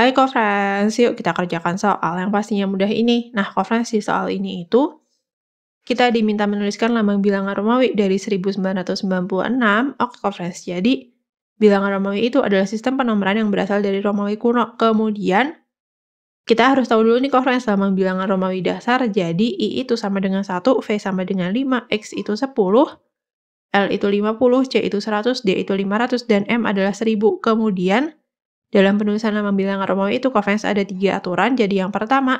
Hai Kofrens, yuk kita kerjakan soal yang pastinya mudah ini. Nah, Kofrens di soal ini itu kita diminta menuliskan lambang bilangan Romawi dari 1996. Oke, Kofrens. Jadi, bilangan Romawi itu adalah sistem penomoran yang berasal dari Romawi kuno. Kemudian, kita harus tahu dulu nih Kofrens lambang bilangan Romawi dasar. Jadi, I itu sama dengan 1, V sama dengan 5, X itu 10, L itu 50, C itu 100, D itu 500, dan M adalah 1000. Kemudian, dalam penulisan lambang bilangan Romawi itu, Kofens ada tiga aturan. Jadi yang pertama,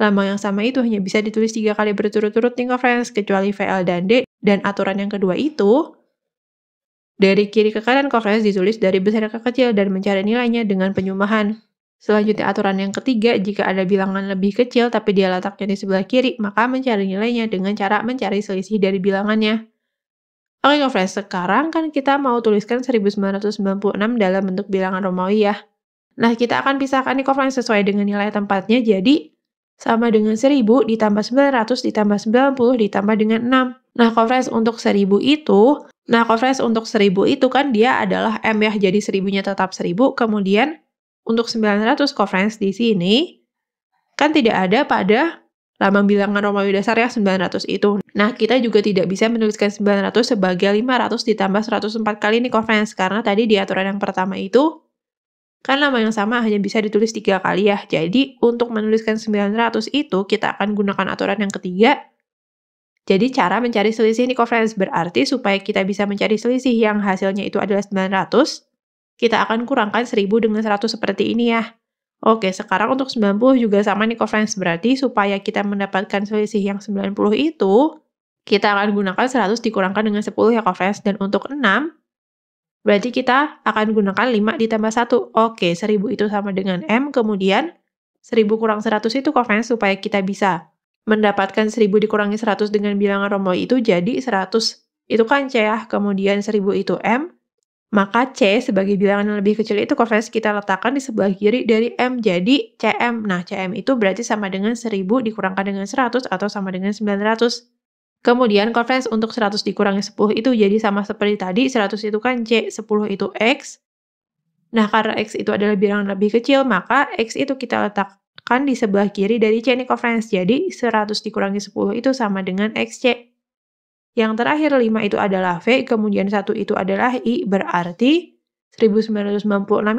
lambang yang sama itu hanya bisa ditulis tiga kali berturut-turut nih Kofens, kecuali VL dan D. Dan aturan yang kedua itu, dari kiri ke kanan Kofens ditulis dari besar ke kecil dan mencari nilainya dengan penyumbahan. Selanjutnya aturan yang ketiga, jika ada bilangan lebih kecil tapi dia letaknya di sebelah kiri, maka mencari nilainya dengan cara mencari selisih dari bilangannya. Oke, oh okay, iya, friends, sekarang kan kita mau tuliskan 1996 dalam bentuk bilangan Romawi ya. Nah, kita akan pisahkan nih friends sesuai dengan nilai tempatnya. Jadi, sama dengan 1000 ditambah 900 ditambah 90 ditambah dengan 6. Nah, friends, untuk 1000 itu, nah friends, untuk 1000 itu kan dia adalah M ya, jadi 1000-nya tetap 1000. Kemudian, untuk 900 friends di sini, kan tidak ada pada lambang bilangan Romawi dasar ya 900 itu. Nah, kita juga tidak bisa menuliskan 900 sebagai 500 ditambah 104 kali ini, Nikovens, karena tadi di aturan yang pertama itu, kan lambang yang sama hanya bisa ditulis tiga kali ya. Jadi, untuk menuliskan 900 itu, kita akan gunakan aturan yang ketiga. Jadi, cara mencari selisih ini, Nikovens berarti supaya kita bisa mencari selisih yang hasilnya itu adalah 900, kita akan kurangkan 1000 dengan 100 seperti ini ya. Oke, sekarang untuk 90 juga sama nih covariance. Berarti supaya kita mendapatkan selisih yang 90 itu, kita akan gunakan 100 dikurangkan dengan 10 ya covariance. Dan untuk 6, berarti kita akan gunakan 5 ditambah 1. Oke, 1000 itu sama dengan M. Kemudian 1000 kurang 100 itu covariance supaya kita bisa mendapatkan 1000 dikurangi 100 dengan bilangan Romawi itu jadi 100. Itu kan C ya. Kemudian 1000 itu M. Maka C sebagai bilangan yang lebih kecil itu koefisien kita letakkan di sebelah kiri dari M jadi CM. Nah, CM itu berarti sama dengan 1000 dikurangkan dengan 100 atau sama dengan 900. Kemudian koefisien untuk 100 dikurangi 10 itu jadi sama seperti tadi, 100 itu kan C, 10 itu X. Nah, karena X itu adalah bilangan lebih kecil, maka X itu kita letakkan di sebelah kiri dari C ini koefisien. Jadi 100 dikurangi 10 itu sama dengan XC. Yang terakhir 5 itu adalah V, kemudian satu itu adalah I, berarti 1996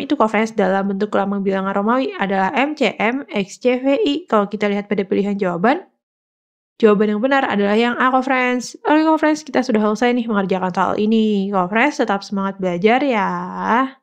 itu kofres dalam bentuk lambang bilangan Romawi adalah MCM XCVI. Kalau kita lihat pada pilihan jawaban, jawaban yang benar adalah yang A Kofrens. Oke Kofrens, kita sudah selesai nih mengerjakan soal ini. Kofrens, tetap semangat belajar ya.